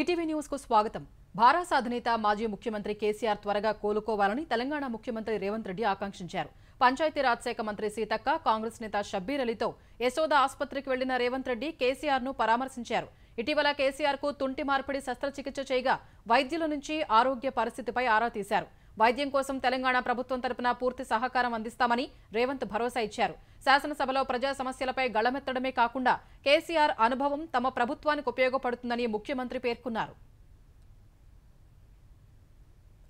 ETV news కు స్వాగతం భారత అధినేత మాజీ ముఖ్యమంత్రి కేసీఆర్ త్వరగా కోలుకోవాలని తెలంగాణ ముఖ్యమంత్రి రేవంత్ రెడ్డి ఆకాంక్షించారు పంచాయతీరాజ్ శాఖ మంత్రి సీతక్క కాంగ్రెస్ నేత షబ్బీర్ అలీతో యశోద ఆసుపత్రికి వెళ్లిన రేవంత్ రెడ్డి కేసీఆర్ ను పరామర్శించారు ఇటీవల కేసీఆర్ కు తుంటి మార్పిడి శస్త్రచికిత్స చేయగా వైద్యుల నుంచి ఆరోగ్య పరిస్థితిపై ఆరా తీశారు వైద్యం కోసం తెలంగాణ ప్రభుత్వం తరపున పూర్తి సహకారం అందిస్తామని రేవంత్ భరోసా ఇచ్చారు శాసనసభలో ప్రజా సమస్యలపై గళమెత్తడమే కాకుండా కేసీఆర్ అనుభవం తమ ప్రభుత్వానికి ఉపయోగపడుతుందని ముఖ్యమంత్రి పేర్కొన్నారు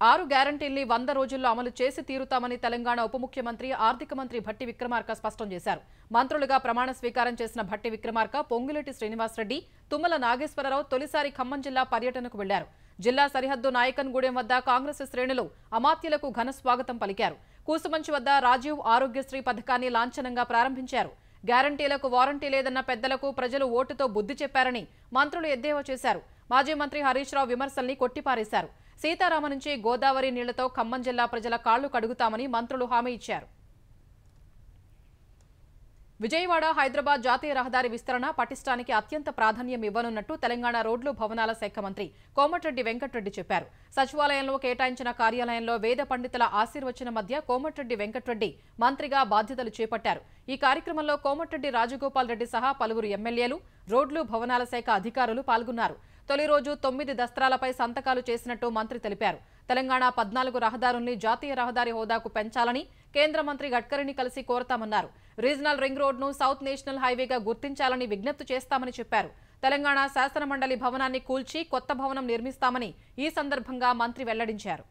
ఆరు గ్యారంటీల్ని వంద రోజుల్లో అమలు చేసి తీరుతామని తెలంగాణ ఉప ముఖ్యమంత్రి ఆర్థిక మంత్రి భట్టి విక్రమార్క స్పష్టం చేశారు మంత్రులుగా ప్రమాణ స్వీకారం చేసిన భట్టి విక్రమార్క పొంగులేటి శ్రీనివాసరెడ్డి తుమ్మల నాగేశ్వరరావు తొలిసారి ఖమ్మం జిల్లా పర్యటనకు వెళ్లారు జిల్లా సరిహద్దు నాయకన్గూడెం వద్ద కాంగ్రెస్ శ్రేణులు అమాత్యులకు ఘన స్వాగతం పలికారు కూసుమంచి వద్ద రాజీవ్ ఆరోగ్యశ్రీ పథకాన్ని లాంఛనంగా ప్రారంభించారు గ్యారంటీలకు వారంటీ లేదన్న పెద్దలకు ప్రజలు ఓటుతో బుద్ధి చెప్పారని మంత్రులు ఎద్దేవా చేశారు మాజీ మంత్రి హరీష్ రావు విమర్శల్ని కొట్టిపారేశారు సీతారామ నుంచి గోదావరి నీళ్లతో ఖమ్మం జిల్లా ప్రజల కాళ్లు కడుగుతామని మంత్రులు హామీ ఇచ్చారు విజయవాడ హైదరాబాద్ జాతీయ రహదారి విస్తరణ పటిష్టానికి అత్యంత ప్రాధాన్యం ఇవ్వనున్నట్టు తెలంగాణ రోడ్లు భవనాల శాఖ మంత్రి కోమటిరెడ్డి వెంకటరెడ్డి చెప్పారు సచివాలయంలో కేటాయించిన కార్యాలయంలో వేద పండితుల ఆశీర్వచన మధ్య కోమటిరెడ్డి వెంకటరెడ్డి మంత్రిగా బాధ్యతలు చేపట్టారు ఈ కార్యక్రమంలో కోమటిరెడ్డి రాజగోపాల్ రెడ్డి సహా పలువురు ఎమ్మెల్యేలు రోడ్లు భవనాల శాఖ అధికారులు పాల్గొన్నారు తొలి రోజు తొమ్మిది దస్త్రాలపై సంతకాలు చేసినట్టు మంత్రి తెలిపారు తెలంగాణ పద్నాలుగు రహదారుల్ని జాతీయ రహదారి హోదాకు పెంచాలని కేంద్ర మంత్రి గడ్కరీని కలిసి కోరతామన్నారు రీజనల్ రింగ్ రోడ్ను సౌత్ నేషనల్ హైవేగా గుర్తించాలని విజ్ఞప్తి చేస్తామని చెప్పారు తెలంగాణ శాసనమండలి భవనాన్ని కూల్చి కొత్త భవనం నిర్మిస్తామని ఈ సందర్భంగా మంత్రి వెల్లడించారు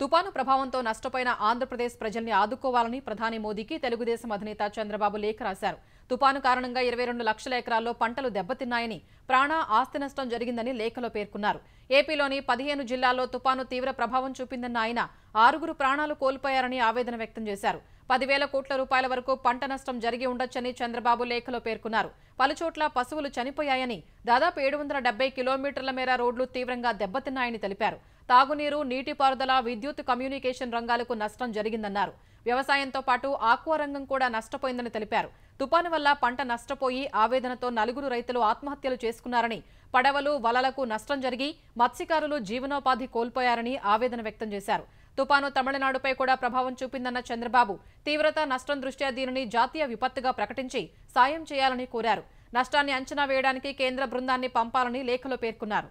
తుపాను ప్రభావంతో నష్టపోయిన ఆంధ్రప్రదేశ్ ప్రజల్ని ఆదుకోవాలని ప్రధాని మోదీకి తెలుగుదేశం అధినేత చంద్రబాబు లేఖ రాశారు తుపాను కారణంగా ఇరవై రెండు లక్షల ఎకరాల్లో పంటలు దెబ్బతిన్నాయని ప్రాణ ఆస్తి నష్టం జరిగిందని లేఖలో పేర్కొన్నారు ఏపీలోని పదిహేను జిల్లాల్లో తుపాను తీవ్ర ప్రభావం చూపిందన్న ఆయన ఆరుగురు ప్రాణాలు కోల్పోయారని ఆవేదన వ్యక్తం చేశారు పదివేల కోట్ల రూపాయల వరకు పంట నష్టం జరిగి ఉండొచ్చని చంద్రబాబు లేఖలో పేర్కొన్నారు పలుచోట్ల పశువులు చనిపోయాయని దాదాపు ఏడు వందల డెబ్బై కిలోమీటర్ల మేర రోడ్లు తీవ్రంగా దెబ్బతిన్నాయని తెలిపారు తాగునీరు నీటిపారుదల విద్యుత్ కమ్యూనికేషన్ రంగాలకు నష్టం జరిగిందన్నారు వ్యవసాయంతో పాటు ఆక్వా రంగం కూడా నష్టపోయిందని తెలిపారు తుపాను వల్ల పంట నష్టపోయి ఆవేదనతో నలుగురు రైతులు ఆత్మహత్యలు చేసుకున్నారని పడవలు వలలకు నష్టం జరిగి మత్స్యకారులు జీవనోపాధి కోల్పోయారని ఆవేదన వ్యక్తం చేశారు తుపాను తమిళనాడుపై కూడా ప్రభావం చూపిందన్న చంద్రబాబు తీవ్రత నష్టం దృష్ట్యా దీనిని జాతీయ విపత్తుగా ప్రకటించి సాయం చేయాలని కోరారు నష్టాన్ని అంచనా వేయడానికి కేంద్ర బృందాన్ని పంపాలని లేఖలో పేర్కొన్నారు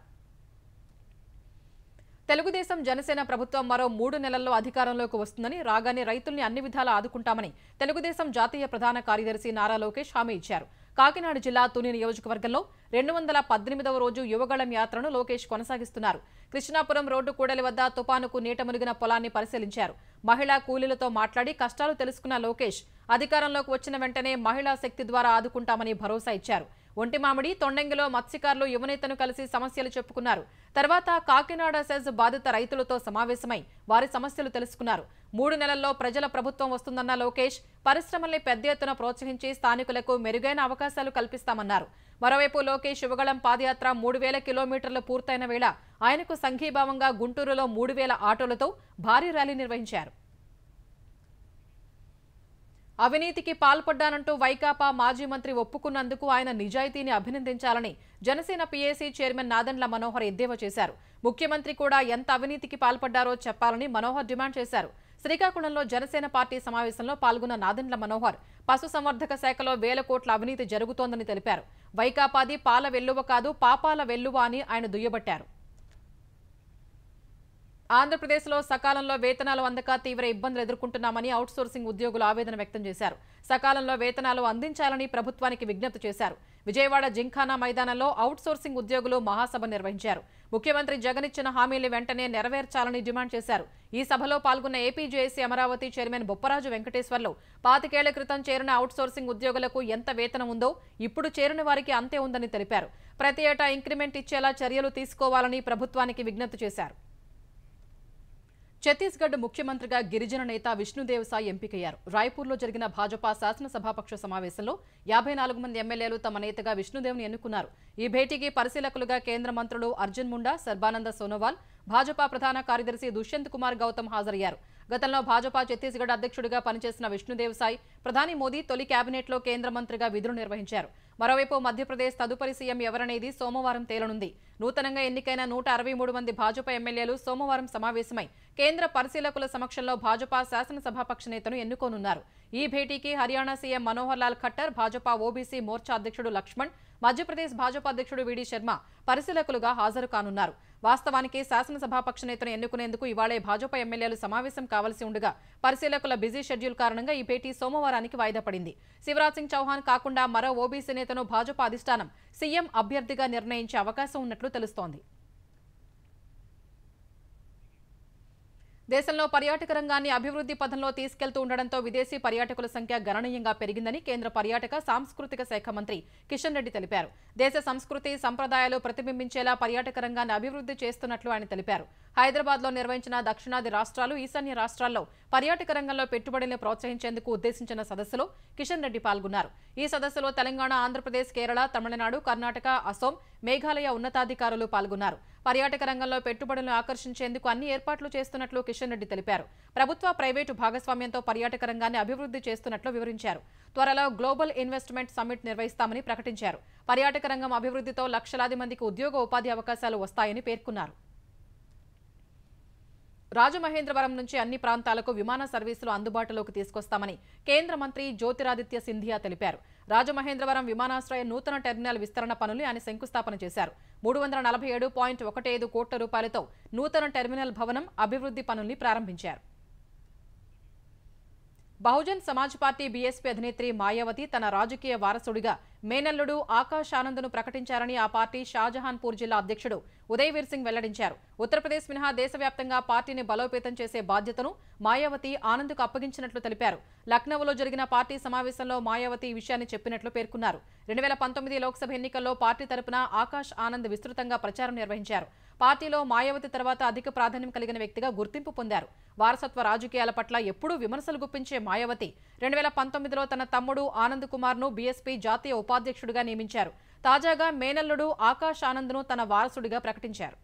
తెలుగుదేశం జనసేన ప్రభుత్వం మరో మూడు నెలల్లో అధికారంలోకి వస్తుందని రాగానే రైతుల్ని అన్ని విధాలా ఆదుకుంటామని తెలుగుదేశం జాతీయ ప్రధాన కార్యదర్శి నారా లోకేష్ హామీ ఇచ్చారు కాకినాడ జిల్లా తుని నియోజకవర్గంలో రెండు వందల పద్దెనిమిదవ రోజు యువగళం యాత్రను లోకేష్ కొనసాగిస్తున్నారు కృష్ణాపురం రోడ్డు కూడలి వద్ద తుపానుకు నీట మునిగిన పొలాన్ని పరిశీలించారు మహిళా కూలీలతో మాట్లాడి కష్టాలు తెలుసుకున్న లోకేష్ అధికారంలోకి వచ్చిన వెంటనే మహిళా శక్తి ద్వారా ఆదుకుంటామని భరోసా ఇచ్చారు ఒంటిమామిడి తొండంగిలో మత్స్యకారులు యువనేతను కలిసి సమస్యలు చెప్పుకున్నారు తర్వాత కాకినాడ సెజ్ బాధిత రైతులతో సమావేశమై వారి సమస్యలు తెలుసుకున్నారు మూడు నెలల్లో ప్రజల ప్రభుత్వం వస్తుందన్న లోకేష్ పరిశ్రమల్ని పెద్ద ఎత్తున ప్రోత్సహించి స్థానికులకు మెరుగైన అవకాశాలు కల్పిస్తామన్నారు మరోవైపు లోకేష్ శివగళం పాదయాత్ర మూడు వేల కిలోమీటర్లు పూర్తయిన వేళ ఆయనకు సంఘీభావంగా గుంటూరులో మూడు వేల ఆటోలతో భారీ ర్యాలీ నిర్వహించారు అవినీతికి పాల్పడ్డానంటూ వైకాపా మాజీ మంత్రి ఒప్పుకున్నందుకు ఆయన నిజాయితీని అభినందించాలని జనసేన పీఏసీ చైర్మన్ నాదన్ల మనోహర్ ఎద్దేవా చేశారు ముఖ్యమంత్రి కూడా ఎంత అవినీతికి పాల్పడ్డారో చెప్పాలని మనోహర్ డిమాండ్ చేశారు శ్రీకాకుళంలో జనసేన పార్టీ సమావేశంలో పాల్గొన్న నాదెండ్ల మనోహర్ పశు సంవర్ధక శాఖలో వేల కోట్ల అవినీతి జరుగుతోందని తెలిపారు వైకాపాది పాల వెల్లువ కాదు పాపాల వెల్లువ అని ఆయన దుయ్యబట్టారు ఆంధ్రప్రదేశ్లో సకాలంలో వేతనాలు అందక తీవ్ర ఇబ్బందులు ఎదుర్కొంటున్నామని అవుట్సోర్సింగ్ ఉద్యోగులు ఆవేదన వ్యక్తం చేశారు సకాలంలో వేతనాలు అందించాలని ప్రభుత్వానికి విజ్ఞప్తి చేశారు విజయవాడ జింఖానా మైదానంలో అవుట్సోర్సింగ్ సోర్సింగ్ ఉద్యోగులు మహాసభ నిర్వహించారు ముఖ్యమంత్రి జగన్ ఇచ్చిన హామీలు వెంటనే నెరవేర్చాలని డిమాండ్ చేశారు ఈ సభలో పాల్గొన్న ఏపీజేఏసీ అమరావతి చైర్మన్ బొప్పరాజు వెంకటేశ్వర్లు పాతికేళ్ల క్రితం చేరిన అవుట్సోర్సింగ్ సోర్సింగ్ ఉద్యోగులకు ఎంత వేతనం ఉందో ఇప్పుడు చేరిన వారికి అంతే ఉందని తెలిపారు ప్రతి ఏటా ఇంక్రిమెంట్ ఇచ్చేలా చర్యలు తీసుకోవాలని ప్రభుత్వానికి విజ్ఞప్తి చేశారు ఛత్తీస్గఢ్ ముఖ్యమంత్రిగా గిరిజన నేత విష్ణుదేవ్ సాయి ఎంపికయ్యారు రాయ్పూర్లో జరిగిన భాజపా శాసనసభాపక్ష సమావేశంలో యాభై నాలుగు మంది ఎమ్మెల్యేలు తమ నేతగా విష్ణుదేవ్ను ఎన్నుకున్నారు ఈ భేటీకి పరిశీలకులుగా కేంద్ర మంత్రులు అర్జున్ ముండా సర్బానంద సోనోవాల్ భాజపా ప్రధాన కార్యదర్శి దుష్యంత్ కుమార్ గౌతమ్ హాజరయ్యారు గతంలో భాజపా ఛత్తీస్గఢ్ అధ్యక్షుడిగా పనిచేసిన విష్ణుదేవ్ సాయి ప్రధాని మోదీ తొలి కేబినెట్లో కేంద్ర మంత్రిగా విధులు నిర్వహించారు మరోవైపు మధ్యప్రదేశ్ తదుపరి సీఎం ఎవరనేది సోమవారం తేలనుంది నూతనంగా ఎన్నికైన నూట మంది భాజపా ఎమ్మెల్యేలు సోమవారం సమావేశమై కేంద్ర పరిశీలకుల సమక్షంలో భాజపా శాసనసభాపక్ష నేతను ఎన్నుకోనున్నారు ఈ భేటీకి హర్యానా సీఎం మనోహర్ లాల్ ఖట్టర్ భాజపా ఓబీసీ మోర్చా అధ్యక్షుడు లక్ష్మణ్ మధ్యప్రదేశ్ భాజపా అధ్యక్షుడు విడి శర్మ పరిశీలకులుగా హాజరు కానున్నారు వాస్తవానికి శాసనసభాపక్ష నేతను ఎన్నుకునేందుకు ఇవాళే భాజపా ఎమ్మెల్యేలు సమావేశం కావలసి ఉండగా పరిశీలకుల బిజీ షెడ్యూల్ కారణంగా ఈ భేటీ సోమవారానికి వాయిదా పడింది శివరాజ్ సింగ్ చౌహాన్ కాకుండా మరో ఓబీసీ నేతను భాజపా అధిష్టానం సీఎం అభ్యర్థిగా నిర్ణయించే అవకాశం ఉన్నట్లు తెలుస్తోంది దేశంలో పర్యాటక రంగాన్ని అభివృద్ధి పథంలో తీసుకెళ్తూ ఉండడంతో విదేశీ పర్యాటకుల సంఖ్య గణనీయంగా పెరిగిందని కేంద్ర పర్యాటక సాంస్కృతిక శాఖ మంత్రి కిషన్ రెడ్డి తెలిపారు దేశ సంస్కృతి సంప్రదాయాలు ప్రతిబింబించేలా పర్యాటక రంగాన్ని అభివృద్ధి చేస్తున్నట్లు ఆయన తెలిపారు హైదరాబాద్లో నిర్వహించిన దక్షిణాది రాష్ట్రాలు ఈశాన్య రాష్ట్రాల్లో పర్యాటక రంగంలో పెట్టుబడులను ప్రోత్సహించేందుకు ఉద్దేశించిన సదస్సులో కిషన్ రెడ్డి పాల్గొన్నారు ఈ సదస్సులో తెలంగాణ ఆంధ్రప్రదేశ్ కేరళ తమిళనాడు కర్ణాటక అసోం మేఘాలయ ఉన్నతాధికారులు పాల్గొన్నారు పర్యాటక రంగంలో పెట్టుబడులను ఆకర్షించేందుకు అన్ని ఏర్పాట్లు చేస్తున్నట్లు కిషన్ రెడ్డి తెలిపారు ప్రభుత్వ ప్రైవేటు భాగస్వామ్యంతో పర్యాటక రంగాన్ని అభివృద్ధి చేస్తున్నట్లు వివరించారు త్వరలో గ్లోబల్ ఇన్వెస్ట్మెంట్ సమ్మిట్ నిర్వహిస్తామని ప్రకటించారు పర్యాటక రంగం అభివృద్ధితో లక్షలాది మందికి ఉద్యోగ ఉపాధి అవకాశాలు వస్తాయని పేర్కొన్నారు రాజమహేంద్రవరం నుంచి అన్ని ప్రాంతాలకు విమాన సర్వీసులు అందుబాటులోకి తీసుకొస్తామని కేంద్ర మంత్రి జ్యోతిరాదిత్య సింధియా తెలిపారు రాజమహేంద్రవరం విమానాశ్రయ నూతన టెర్మినల్ విస్తరణ పనులు ఆయన శంకుస్థాపన చేశారు మూడు వందల నలభై ఏడు పాయింట్ ఒకటి ఐదు కోట్ల రూపాయలతో నూతన టెర్మినల్ భవనం అభివృద్ధి పనుల్ని ప్రారంభించారు బహుజన్ సమాజ్ పార్టీ బీఎస్పీ అధినేత్రి మాయావతి తన రాజకీయ వారసుడిగా మేనల్లుడు ఆకాష్ ఆనంద్ను ప్రకటించారని ఆ పార్టీ షాజహాన్పూర్ జిల్లా అధ్యక్షుడు ఉదయవీర్ సింగ్ వెల్లడించారు ఉత్తరప్రదేశ్ మినహా దేశవ్యాప్తంగా పార్టీని బలోపేతం చేసే బాధ్యతను మాయావతి ఆనంద్కు అప్పగించినట్లు తెలిపారు లక్నవలో జరిగిన పార్టీ సమావేశంలో మాయావతి ఈ విషయాన్ని చెప్పినట్లు పేర్కొన్నారు రెండు పంతొమ్మిది లోక్సభ ఎన్నికల్లో పార్టీ తరపున ఆకాష్ ఆనంద్ విస్తృతంగా ప్రచారం నిర్వహించారు పార్టీలో మాయావతి తర్వాత అధిక ప్రాధాన్యం కలిగిన వ్యక్తిగా గుర్తింపు పొందారు వారసత్వ రాజకీయాల పట్ల ఎప్పుడూ విమర్శలు గుప్పించే మాయావతి రెండు వేల పంతొమ్మిదిలో తన తమ్ముడు ఆనంద్ కుమార్ ను బీఎస్పీ జాతీయ ఉపాధ్యక్షుడిగా నియమించారు తాజాగా మేనల్లుడు ఆకాష్ ఆనంద్ ను తన వారసుడిగా ప్రకటించారు